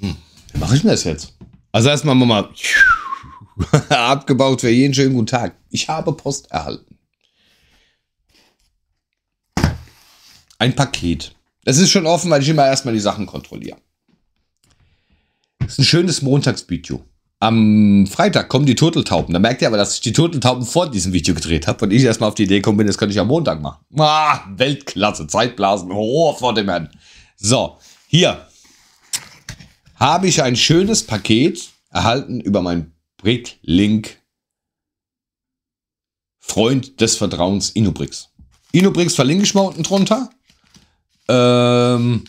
hm, wie mache ich denn das jetzt? Also erstmal mal abgebaut für jeden schönen guten Tag. Ich habe Post erhalten. Ein Paket. Das ist schon offen, weil ich immer erstmal die Sachen kontrolliere. Das ist ein schönes Montagsvideo. Am Freitag kommen die Turteltauben. Da merkt ihr aber, dass ich die Turteltauben vor diesem Video gedreht habe und ich erstmal auf die Idee gekommen bin, das könnte ich am Montag machen. Ah, Weltklasse, Zeitblasen, Horror vor dem Herrn. So, hier, habe ich ein schönes Paket erhalten über meinen Bricklink Freund des Vertrauens Inobrix. Inobrix verlinke ich mal unten drunter. Ähm,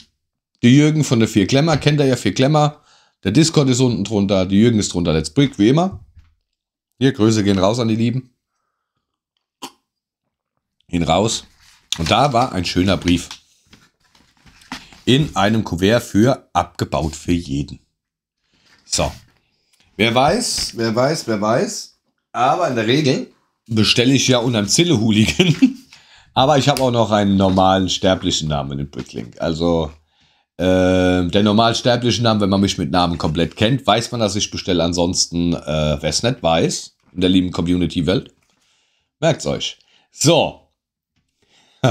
der Jürgen von der Vier Klemmer, kennt er ja Vier Klemmer. Der Discord ist unten drunter, die Jürgen ist drunter, Let's Brick, wie immer. Hier, Grüße gehen raus an die Lieben. Gehen raus. Und da war ein schöner Brief in einem Kuvert für abgebaut für jeden. So. Wer weiß, wer weiß, wer weiß. Aber in der Regel bestelle ich ja unterm einem Zille-Hooligan. Aber ich habe auch noch einen normalen sterblichen Namen in Bricklink. Also äh, der normal sterbliche Name, wenn man mich mit Namen komplett kennt, weiß man, dass ich bestelle. Ansonsten, äh, wer es nicht weiß, in der lieben Community-Welt, merkt's euch. So.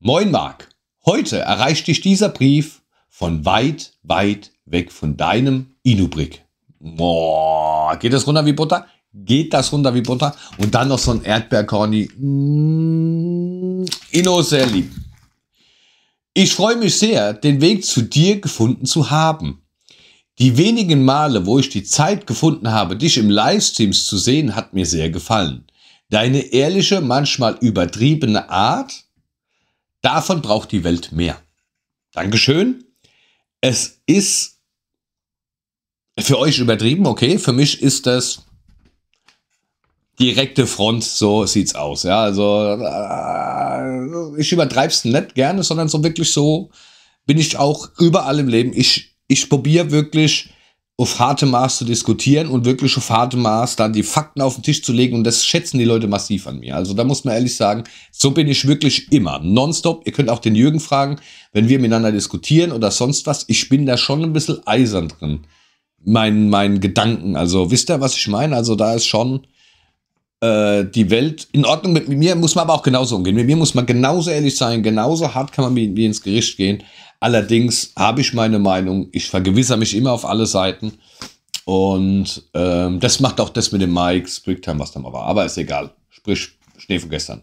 Moin, Marc. Heute erreicht dich dieser Brief von weit, weit weg von deinem Inubrik. Boah, geht das runter wie Butter? Geht das runter wie Butter? Und dann noch so ein Erdbeerkorni. Mmh, Inno sehr lieb. Ich freue mich sehr, den Weg zu dir gefunden zu haben. Die wenigen Male, wo ich die Zeit gefunden habe, dich im Livestreams zu sehen, hat mir sehr gefallen. Deine ehrliche, manchmal übertriebene Art Davon braucht die Welt mehr. Dankeschön. Es ist für euch übertrieben, okay. Für mich ist das direkte Front, so sieht's aus. Ja, also äh, ich übertreib's nicht gerne, sondern so wirklich so bin ich auch überall im Leben. Ich, ich probiere wirklich auf harte Maß zu diskutieren und wirklich auf harte Maß dann die Fakten auf den Tisch zu legen. Und das schätzen die Leute massiv an mir. Also da muss man ehrlich sagen, so bin ich wirklich immer. Nonstop. Ihr könnt auch den Jürgen fragen, wenn wir miteinander diskutieren oder sonst was. Ich bin da schon ein bisschen eisern drin. Mein, mein Gedanken. Also wisst ihr, was ich meine? Also da ist schon, äh, die Welt in Ordnung. Mit mir muss man aber auch genauso umgehen. Mit mir muss man genauso ehrlich sein, genauso hart kann man mit mir ins Gericht gehen. Allerdings habe ich meine Meinung. Ich vergewissere mich immer auf alle Seiten. Und ähm, das macht auch das mit dem Mike Sprigtime, was da mal war. Aber ist egal. Sprich, Schnee von gestern.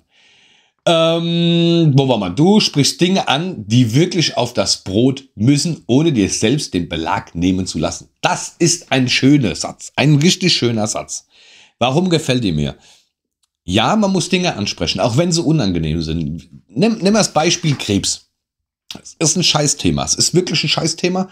Ähm, wo war man? Du sprichst Dinge an, die wirklich auf das Brot müssen, ohne dir selbst den Belag nehmen zu lassen. Das ist ein schöner Satz, ein richtig schöner Satz. Warum gefällt ihr mir? Ja, man muss Dinge ansprechen, auch wenn sie unangenehm sind. Nimm, nimm das Beispiel Krebs. Es ist ein Scheißthema. Es ist wirklich ein Scheißthema.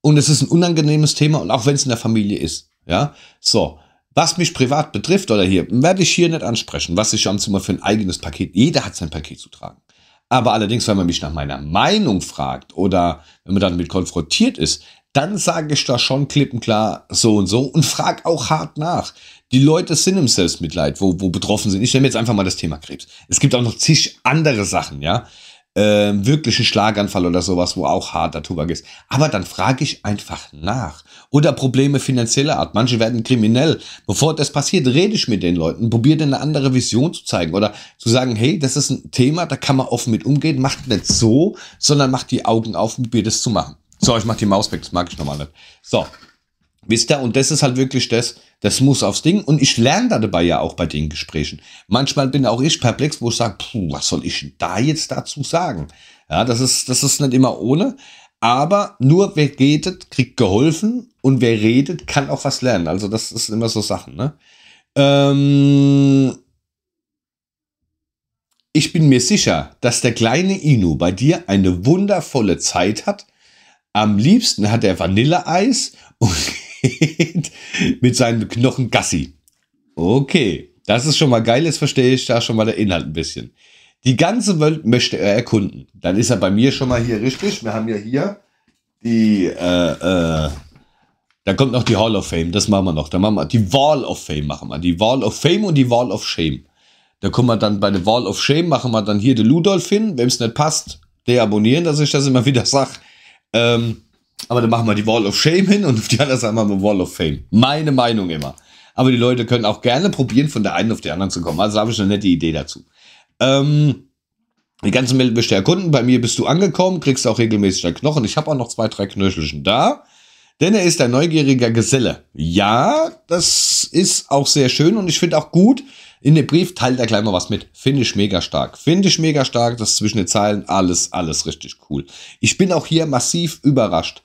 Und es ist ein unangenehmes Thema. Und auch wenn es in der Familie ist. Ja, so. Was mich privat betrifft oder hier, werde ich hier nicht ansprechen, was ich am Zimmer für ein eigenes Paket, jeder hat sein Paket zu tragen. Aber allerdings, wenn man mich nach meiner Meinung fragt oder wenn man damit konfrontiert ist, dann sage ich da schon klipp und klar so und so und frag auch hart nach. Die Leute sind im Selbstmitleid, wo, wo betroffen sind. Ich nehme jetzt einfach mal das Thema Krebs. Es gibt auch noch zig andere Sachen, ja. Ähm, ein Schlaganfall oder sowas, wo auch harter Tobak ist. Aber dann frage ich einfach nach. Oder Probleme finanzieller Art. Manche werden kriminell. Bevor das passiert, rede ich mit den Leuten, probiere eine andere Vision zu zeigen oder zu sagen, hey, das ist ein Thema, da kann man offen mit umgehen, macht nicht so, sondern macht die Augen auf, probiert es zu machen. So, ich mach die Maus weg, das mag ich normal nicht. So, wisst ihr, und das ist halt wirklich das, das muss aufs Ding. Und ich lerne dabei ja auch bei den Gesprächen. Manchmal bin auch ich perplex, wo ich sage, puh, was soll ich da jetzt dazu sagen? Ja, das ist, das ist nicht immer ohne. Aber nur wer redet, kriegt geholfen und wer redet, kann auch was lernen. Also das ist immer so Sachen. Ne? Ähm ich bin mir sicher, dass der kleine Inu bei dir eine wundervolle Zeit hat am liebsten hat er Vanilleeis und geht mit seinen Knochen Gassi. Okay, das ist schon mal geil, jetzt verstehe ich da schon mal der Inhalt ein bisschen. Die ganze Welt möchte er erkunden. Dann ist er bei mir schon mal hier richtig. Wir haben ja hier die, äh, äh, da kommt noch die Hall of Fame, das machen wir noch. Da machen wir die Wall of Fame machen wir. Die Wall of Fame und die Wall of Shame. Da kommen wir dann bei der Wall of Shame, machen wir dann hier den Ludolf hin. Wem es nicht passt, deabonnieren, dass ich das immer wieder sage. Ähm, aber dann machen wir die Wall of Shame hin und auf die andere Seite machen wir Wall of Fame. Meine Meinung immer. Aber die Leute können auch gerne probieren, von der einen auf die anderen zu kommen. Also habe ich eine nette Idee dazu. Ähm, die ganze Welt bist du erkunden. Bei mir bist du angekommen, kriegst auch regelmäßig deinen Knochen. Ich habe auch noch zwei, drei Knöchelchen da. Denn er ist ein neugieriger Geselle. Ja, das ist auch sehr schön und ich finde auch gut, in dem Brief teilt er gleich mal was mit. Finde ich mega stark. Finde ich mega stark. Das zwischen den Zeilen alles, alles richtig cool. Ich bin auch hier massiv überrascht.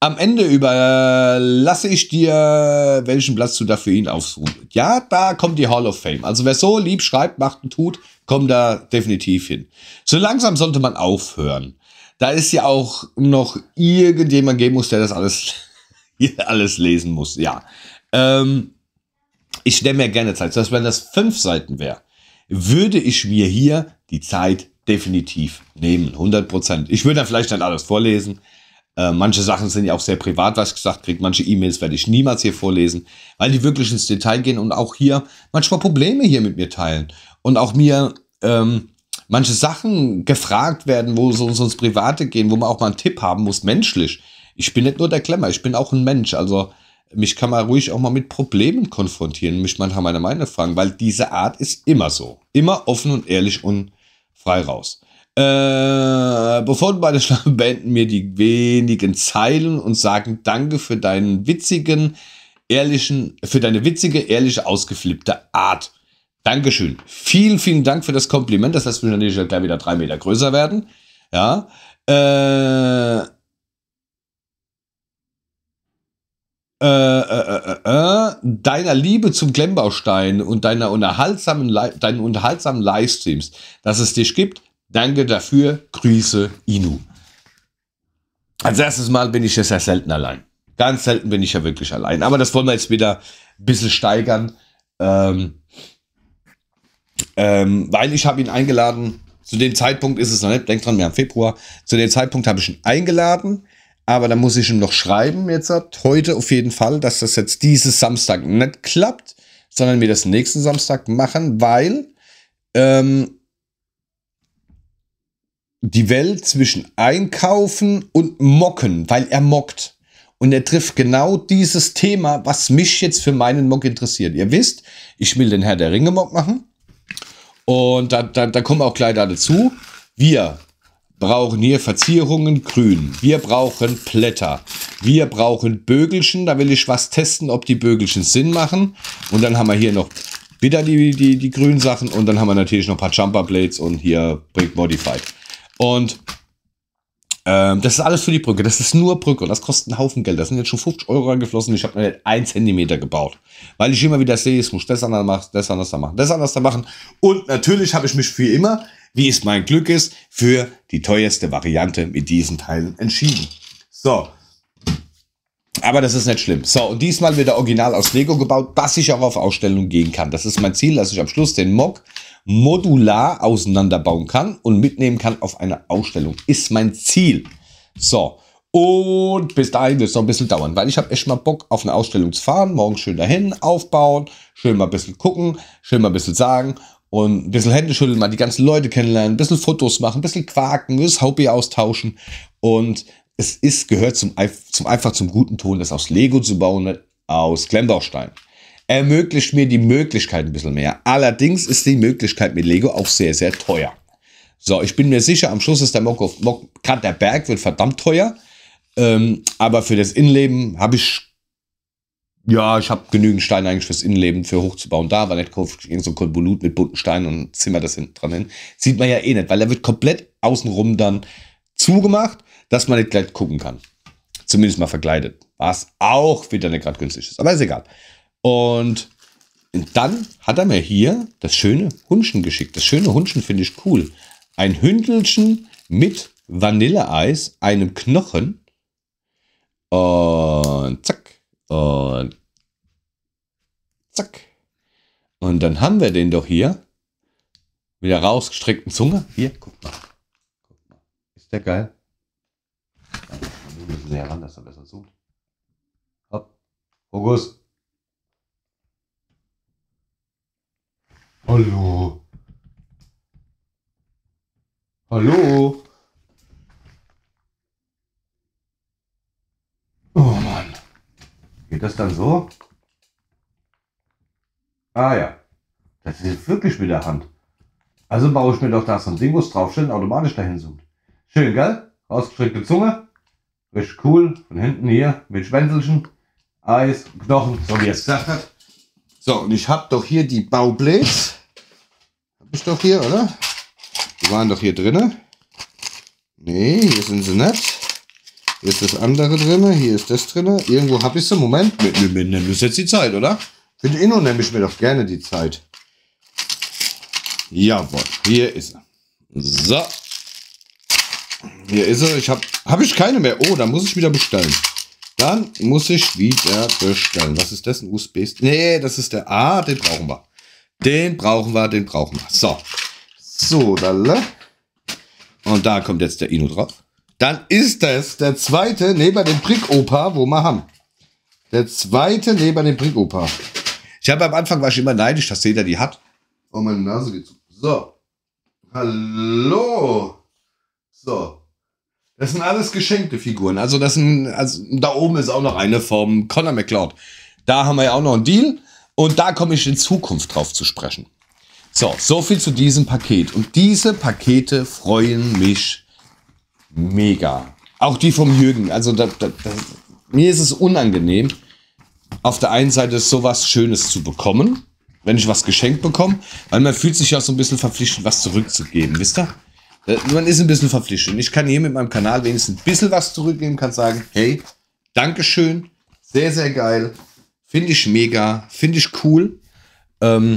Am Ende überlasse ich dir, welchen Platz du da für ihn aufsuchst. Ja, da kommt die Hall of Fame. Also wer so lieb schreibt, macht und tut, kommt da definitiv hin. So langsam sollte man aufhören. Da ist ja auch noch irgendjemand geben muss, der das alles, alles lesen muss. Ja. Ähm, ich nehme mir gerne Zeit. Selbst wenn das fünf Seiten wäre, würde ich mir hier die Zeit definitiv nehmen. 100 Prozent. Ich würde dann vielleicht nicht alles vorlesen. Äh, manche Sachen sind ja auch sehr privat, was ich gesagt kriegt. Manche E-Mails werde ich niemals hier vorlesen, weil die wirklich ins Detail gehen und auch hier manchmal Probleme hier mit mir teilen. Und auch mir ähm, manche Sachen gefragt werden, wo so ins Private gehen, wo man auch mal einen Tipp haben muss, menschlich. Ich bin nicht nur der Klemmer, ich bin auch ein Mensch. Also mich kann man ruhig auch mal mit Problemen konfrontieren, mich manchmal meine Meinung fragen, weil diese Art ist immer so. Immer offen und ehrlich und frei raus. Äh, bevor beide schlafen, beenden mir die wenigen Zeilen und sagen Danke für deinen witzigen, ehrlichen, für deine witzige, ehrliche, ausgeflippte Art. Dankeschön. Vielen, vielen Dank für das Kompliment. Das lässt mich natürlich gleich wieder drei Meter größer werden. Ja. Äh, Äh äh, äh, äh, äh, deiner Liebe zum Glemmbaustein und deiner unterhaltsamen, deinen unterhaltsamen Livestreams, dass es dich gibt. Danke dafür. Grüße, Inu. Als erstes Mal bin ich ja sehr selten allein. Ganz selten bin ich ja wirklich allein. Aber das wollen wir jetzt wieder ein bisschen steigern. Ähm, ähm, weil ich habe ihn eingeladen. Zu dem Zeitpunkt ist es noch nicht, denk dran, wir haben Februar. Zu dem Zeitpunkt habe ich ihn eingeladen. Aber da muss ich ihm noch schreiben, jetzt halt, heute auf jeden Fall, dass das jetzt dieses Samstag nicht klappt, sondern wir das nächsten Samstag machen, weil ähm, die Welt zwischen Einkaufen und Mocken, weil er mockt. Und er trifft genau dieses Thema, was mich jetzt für meinen Mock interessiert. Ihr wisst, ich will den Herr der Ringe Mock machen. Und da, da, da kommen wir auch gleich dazu. Wir brauchen hier Verzierungen grün. Wir brauchen Blätter. Wir brauchen Bögelchen. Da will ich was testen, ob die Bögelchen Sinn machen. Und dann haben wir hier noch wieder die, die, die grünen Sachen. Und dann haben wir natürlich noch ein paar Jumper Blades und hier Brick Modified. Und ähm, das ist alles für die Brücke. Das ist nur Brücke. Und das kostet einen Haufen Geld. Das sind jetzt schon 50 Euro angeflossen. Ich habe mir 1 Zentimeter gebaut. Weil ich immer wieder sehe, es muss das anders machen, das anders machen, das anders machen. Und natürlich habe ich mich für immer wie es mein Glück ist, für die teuerste Variante mit diesen Teilen entschieden. So. Aber das ist nicht schlimm. So, und diesmal wird er original aus Lego gebaut, dass ich auch auf Ausstellung gehen kann. Das ist mein Ziel, dass ich am Schluss den Mock modular auseinanderbauen kann und mitnehmen kann auf eine Ausstellung. Ist mein Ziel. So, und bis dahin wird es noch ein bisschen dauern, weil ich habe echt mal Bock auf eine Ausstellung zu fahren, morgen schön dahin aufbauen, schön mal ein bisschen gucken, schön mal ein bisschen sagen und ein bisschen Hände schütteln, mal die ganzen Leute kennenlernen, ein bisschen Fotos machen, ein bisschen quaken, das Hobby austauschen. Und es ist, gehört zum, zum einfach zum guten Ton, das aus Lego zu bauen, aus Klemmbaustein. Ermöglicht mir die Möglichkeit ein bisschen mehr. Allerdings ist die Möglichkeit mit Lego auch sehr, sehr teuer. So, ich bin mir sicher, am Schluss ist der Mock, Mock der Berg wird verdammt teuer. Ähm, aber für das Innenleben habe ich ja, ich habe genügend Steine eigentlich fürs Innenleben, für hochzubauen. Da, war nicht kaufe so ein Konvolut mit bunten Steinen und zimmer das hinten dran hin. Sieht man ja eh nicht, weil er wird komplett außenrum dann zugemacht, dass man nicht gleich gucken kann. Zumindest mal verkleidet. Was auch wieder nicht gerade günstig ist, aber ist egal. Und dann hat er mir hier das schöne Hundchen geschickt. Das schöne Hundchen finde ich cool. Ein Hündelchen mit Vanilleeis, einem Knochen und zack und zack. Und dann haben wir den doch hier. Mit der rausgestreckten Zunge. Hier, guck mal. Guck mal. Ist der geil? Wir müssen ran, dass er besser zoomt. Hopp. Fokus. Hallo. Hallo. dann so. Ah ja. Das ist wirklich mit der Hand. Also baue ich mir doch da so ein Ding, wo es draufsteht automatisch dahin zoomt. Schön, gell? Ausgestreckte Zunge. Richtig cool. Von hinten hier mit Schwänzelchen. Eis, Knochen, so wie er es gesagt hat. So, und ich habe doch hier die Baubläs. Habe ich doch hier, oder? Die waren doch hier drinnen. Nee, hier sind sie nicht. Hier ist das andere drin, hier ist das drin. Irgendwo hab ich sie. Moment, mit mir mindern ist jetzt die Zeit, oder? Für den Inno nehme ich mir doch gerne die Zeit. Jawohl, hier ist er. So. Hier ist er. Ich habe hab ich keine mehr. Oh, da muss ich wieder bestellen. Dann muss ich wieder bestellen. Was ist das? Ein USB? Nee, das ist der Ah, den brauchen wir. Den brauchen wir, den brauchen wir. So. So, dalle. Ne? Und da kommt jetzt der Inno drauf. Dann ist das der zweite neben dem Brickoper, wo wir haben. Der zweite neben dem Brickoper. Ich habe am Anfang war ich immer neidisch, dass jeder die hat. Oh, meine Nase geht zu. So. Hallo. So. Das sind alles geschenkte Figuren. Also, das sind, also da oben ist auch noch eine vom Connor McLeod. Da haben wir ja auch noch einen Deal. Und da komme ich in Zukunft drauf zu sprechen. So, so viel zu diesem Paket. Und diese Pakete freuen mich mega. Auch die vom Jürgen. Also da, da, da, mir ist es unangenehm, auf der einen Seite sowas Schönes zu bekommen, wenn ich was geschenkt bekomme, weil man fühlt sich ja so ein bisschen verpflichtet, was zurückzugeben, wisst ihr? Äh, man ist ein bisschen verpflichtet. Und Ich kann hier mit meinem Kanal wenigstens ein bisschen was zurückgeben, kann sagen, hey, Dankeschön, sehr, sehr geil, finde ich mega, finde ich cool. Ähm,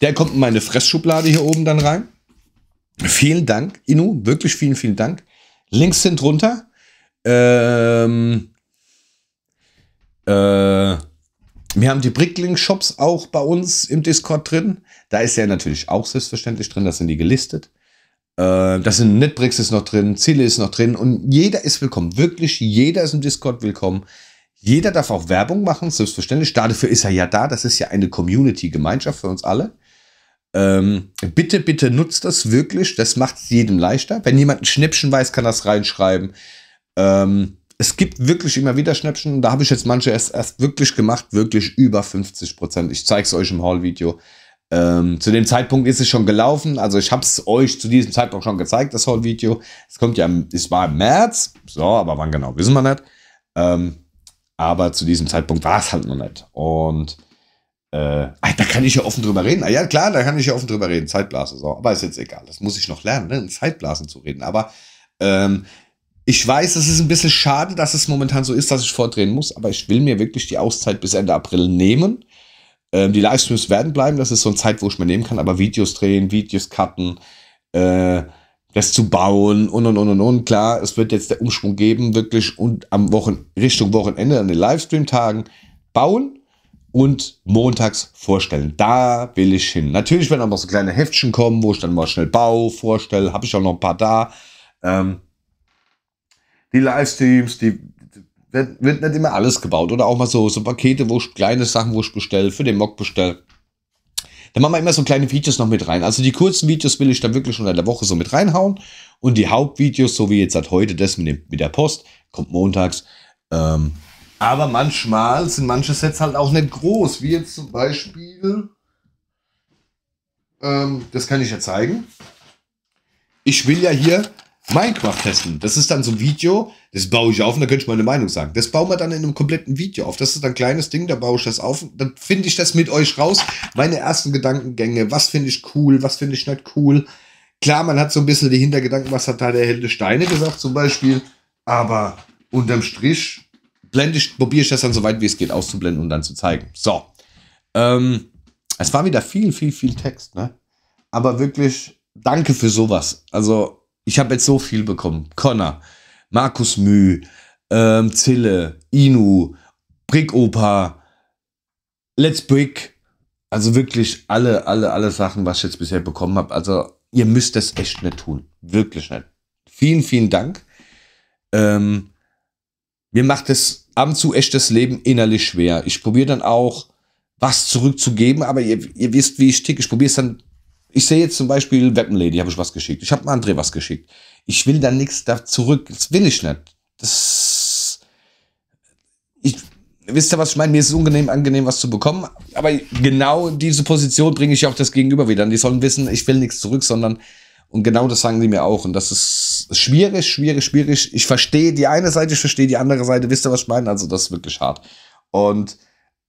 der kommt in meine Fressschublade hier oben dann rein. Vielen Dank, Inu, wirklich vielen, vielen Dank. Links sind drunter. Ähm, äh, wir haben die Bricklink-Shops auch bei uns im Discord drin. Da ist er natürlich auch selbstverständlich drin. Da sind die gelistet. Äh, da sind Netbricks ist noch drin, Ziele ist noch drin und jeder ist willkommen. Wirklich jeder ist im Discord willkommen. Jeder darf auch Werbung machen, selbstverständlich. Dafür ist er ja da. Das ist ja eine Community-Gemeinschaft für uns alle. Ähm, bitte, bitte nutzt das wirklich. Das macht es jedem leichter. Wenn jemand ein Schnäppchen weiß, kann das reinschreiben. Ähm, es gibt wirklich immer wieder Schnäppchen. Da habe ich jetzt manche erst, erst wirklich gemacht, wirklich über 50 Prozent. Ich zeige es euch im Haul-Video. Ähm, zu dem Zeitpunkt ist es schon gelaufen. Also ich habe es euch zu diesem Zeitpunkt schon gezeigt, das Haul-Video. Es kommt ja, es war im März. So, aber wann genau, wissen wir nicht. Ähm, aber zu diesem Zeitpunkt war es halt noch nicht. Und äh, da kann ich ja offen drüber reden. Ah ja, klar, da kann ich ja offen drüber reden. Zeitblase, so. aber ist jetzt egal. Das muss ich noch lernen, ne? in Zeitblasen zu reden. Aber ähm, ich weiß, es ist ein bisschen schade, dass es momentan so ist, dass ich vordrehen muss, aber ich will mir wirklich die Auszeit bis Ende April nehmen. Ähm, die Livestreams werden bleiben, das ist so eine Zeit, wo ich mir nehmen kann, aber Videos drehen, Videos cutten, äh, das zu bauen und und und und und. Klar, es wird jetzt der Umschwung geben, wirklich und am Wochen Richtung Wochenende an den Livestream-Tagen bauen, und montags vorstellen. Da will ich hin. Natürlich werden auch noch so kleine Heftchen kommen, wo ich dann mal schnell Bau vorstelle. Habe ich auch noch ein paar da. Ähm, die Livestreams, die wird, wird, nicht immer alles gebaut. Oder auch mal so, so Pakete, wo ich kleine Sachen, wo ich bestelle, für den Mock bestelle. Da machen wir immer so kleine Videos noch mit rein. Also die kurzen Videos will ich dann wirklich schon in der Woche so mit reinhauen. Und die Hauptvideos, so wie jetzt seit heute, das mit, dem, mit der Post, kommt montags. Ähm, aber manchmal sind manche Sets halt auch nicht groß, wie jetzt zum Beispiel, ähm, das kann ich ja zeigen. Ich will ja hier Minecraft testen. Das ist dann so ein Video, das baue ich auf und da könnte ich meine Meinung sagen. Das bauen wir dann in einem kompletten Video auf. Das ist ein kleines Ding, da baue ich das auf. Und dann finde ich das mit euch raus. Meine ersten Gedankengänge, was finde ich cool, was finde ich nicht cool. Klar, man hat so ein bisschen die Hintergedanken, was hat da der Helde Steine gesagt zum Beispiel. Aber unterm Strich blende ich, probiere ich das dann so weit wie es geht auszublenden und dann zu zeigen. So. Ähm, es war wieder viel, viel, viel Text, ne? Aber wirklich, danke für sowas. Also, ich habe jetzt so viel bekommen. Connor, Markus Müh, ähm, Zille, Inu, Brick Opa, Let's Brick. Also wirklich alle, alle, alle Sachen, was ich jetzt bisher bekommen habe. Also, ihr müsst das echt nicht tun. Wirklich nicht. Vielen, vielen Dank. Ähm, mir macht es ab und zu echt das Leben innerlich schwer. Ich probiere dann auch, was zurückzugeben, aber ihr, ihr wisst, wie ich ticke. Ich probiere es dann. Ich sehe jetzt zum Beispiel Webpenlady, habe ich was geschickt. Ich habe André was geschickt. Ich will dann nichts da zurück. Das will ich nicht. Das. Ich, wisst ihr, was ich meine? Mir ist es unangenehm, angenehm, was zu bekommen. Aber genau diese Position bringe ich auch das Gegenüber wieder. Und die sollen wissen, ich will nichts zurück, sondern und genau das sagen sie mir auch. Und das ist schwierig, schwierig, schwierig. Ich verstehe die eine Seite, ich verstehe die andere Seite. Wisst ihr, was ich meine? Also, das ist wirklich hart. Und,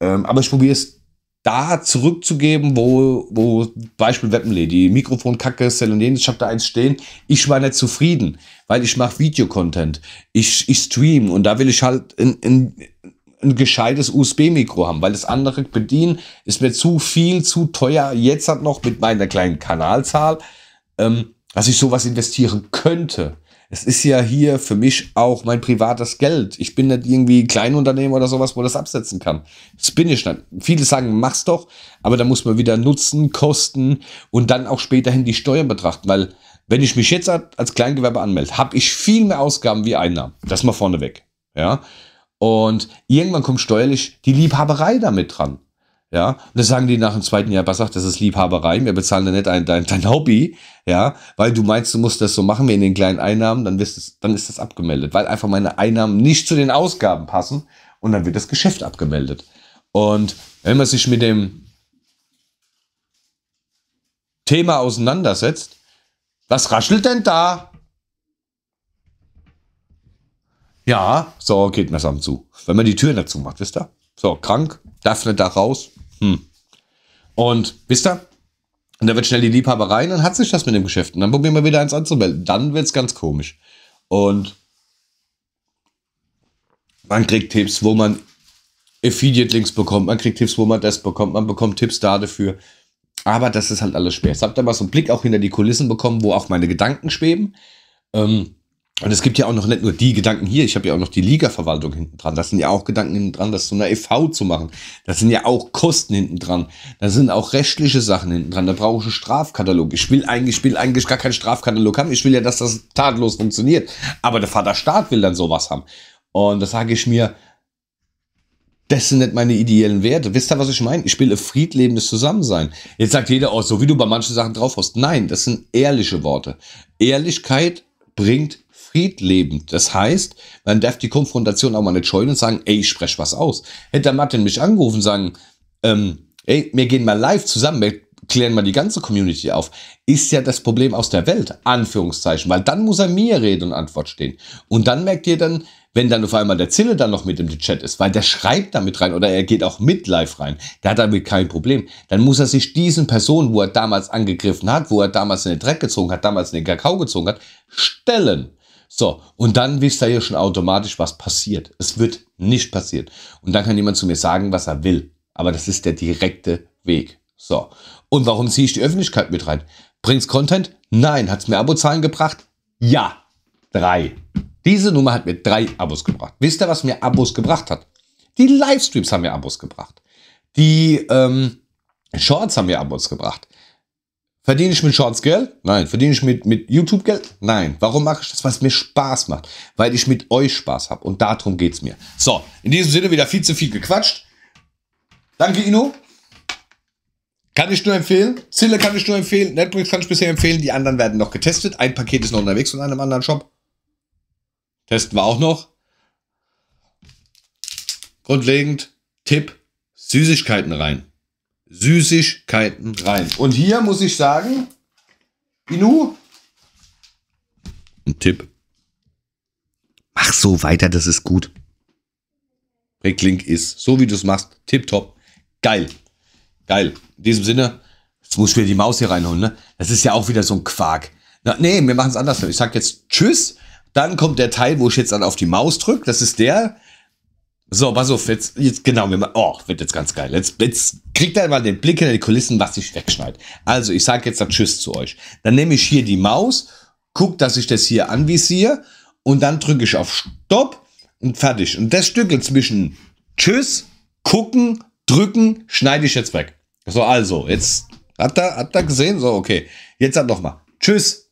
ähm, aber ich probiere es da zurückzugeben, wo, wo Beispiel Weppenle, die Mikrofonkacke, Selonien, ich habe da eins stehen. Ich war nicht zufrieden, weil ich mache Videocontent. Ich, ich stream und da will ich halt ein, ein, ein gescheites USB-Mikro haben, weil das andere bedienen ist mir zu viel, zu teuer. Jetzt hat noch mit meiner kleinen Kanalzahl ähm, dass ich sowas investieren könnte. Es ist ja hier für mich auch mein privates Geld. Ich bin nicht irgendwie Kleinunternehmen oder sowas, wo das absetzen kann. Das bin ich dann. Viele sagen, mach's doch, aber da muss man wieder Nutzen, Kosten und dann auch späterhin die Steuern betrachten, weil wenn ich mich jetzt als Kleingewerbe anmelde, habe ich viel mehr Ausgaben wie Einnahmen. Das mal vorneweg. Ja. Und irgendwann kommt steuerlich die Liebhaberei damit dran. Ja, und das sagen die nach dem zweiten Jahr, was sagt, das ist Liebhaberei, wir bezahlen da nicht ein, dein, dein Hobby, ja, weil du meinst, du musst das so machen wegen den kleinen Einnahmen, dann, wirst das, dann ist das abgemeldet, weil einfach meine Einnahmen nicht zu den Ausgaben passen und dann wird das Geschäft abgemeldet. Und wenn man sich mit dem Thema auseinandersetzt, was raschelt denn da? Ja, so geht man es am zu. Wenn man die Türen dazu macht, wisst ihr? So, krank, darf nicht da raus, hm. Und wisst ihr, und da wird schnell die Liebhaberei und dann hat sich das mit dem Geschäft. Und dann probieren wir wieder eins anzumelden. Dann wird es ganz komisch. Und man kriegt Tipps, wo man Affiliate-Links bekommt. Man kriegt Tipps, wo man das bekommt. Man bekommt Tipps da dafür. Aber das ist halt alles schwer. Jetzt habt ihr mal so einen Blick auch hinter die Kulissen bekommen, wo auch meine Gedanken schweben. Ähm, und es gibt ja auch noch nicht nur die Gedanken hier, ich habe ja auch noch die Ligaverwaltung hinten dran. Das sind ja auch Gedanken hinten dran, das zu einer EV zu machen. Das sind ja auch Kosten hinten dran. Da sind auch rechtliche Sachen hinten dran. Da brauche ich einen Strafkatalog. Ich will eigentlich, ich will eigentlich gar keinen Strafkatalog haben. Ich will ja, dass das tatlos funktioniert. Aber der Vaterstaat will dann sowas haben. Und da sage ich mir, das sind nicht meine ideellen Werte. Wisst ihr, was ich meine? Ich will ein friedlebendes Zusammensein. Jetzt sagt jeder, oh, so wie du bei manchen Sachen drauf hast. Nein, das sind ehrliche Worte. Ehrlichkeit bringt friedlebend. Das heißt, man darf die Konfrontation auch mal nicht scheuen und sagen, ey, ich spreche was aus. Hätte Martin mich angerufen und sagen, ähm, ey, wir gehen mal live zusammen, wir klären mal die ganze Community auf, ist ja das Problem aus der Welt, Anführungszeichen, weil dann muss er mir Rede und Antwort stehen. Und dann merkt ihr dann, wenn dann auf einmal der Zille dann noch mit im Chat ist, weil der schreibt damit rein oder er geht auch mit live rein, der hat damit kein Problem. Dann muss er sich diesen Personen, wo er damals angegriffen hat, wo er damals in den Dreck gezogen hat, damals in den Kakao gezogen hat, stellen. So, und dann wisst ihr ja schon automatisch, was passiert. Es wird nicht passieren. Und dann kann jemand zu mir sagen, was er will. Aber das ist der direkte Weg. So. Und warum ziehe ich die Öffentlichkeit mit rein? Bringt es Content? Nein. Hat es mir Abozahlen gebracht? Ja. Drei. Diese Nummer hat mir drei Abos gebracht. Wisst ihr, was mir Abos gebracht hat? Die Livestreams haben mir Abos gebracht. Die ähm, Shorts haben mir Abos gebracht. Verdiene ich mit Shorts Geld? Nein. Verdiene ich mit, mit YouTube Geld? Nein. Warum mache ich das? Weil es mir Spaß macht. Weil ich mit euch Spaß habe. Und darum geht es mir. So, in diesem Sinne wieder viel zu viel gequatscht. Danke, Ino. Kann ich nur empfehlen. Zille kann ich nur empfehlen. Netflix kann ich bisher empfehlen. Die anderen werden noch getestet. Ein Paket ist noch unterwegs von einem anderen Shop. Testen wir auch noch. Grundlegend Tipp: Süßigkeiten rein. Süßigkeiten rein. Und hier muss ich sagen, Inu. Ein Tipp. Mach so weiter, das ist gut. Reklink ist, so wie du es machst, tipptopp. Geil. Geil. In diesem Sinne, jetzt muss ich wieder die Maus hier reinholen, ne? Das ist ja auch wieder so ein Quark. Na, nee, wir machen es anders. Ich sag jetzt Tschüss. Dann kommt der Teil, wo ich jetzt dann auf die Maus drücke. Das ist der, so, pass auf, jetzt, jetzt genau, wir machen, oh, wird jetzt ganz geil. Jetzt, jetzt kriegt er mal den Blick in die Kulissen, was sich wegschneidet. Also, ich sage jetzt dann Tschüss zu euch. Dann nehme ich hier die Maus, gucke, dass ich das hier anvisiere und dann drücke ich auf Stopp und fertig. Und das Stück zwischen Tschüss, gucken, drücken, schneide ich jetzt weg. So, also, jetzt hat er, hat er gesehen, so, okay. Jetzt hat nochmal Tschüss,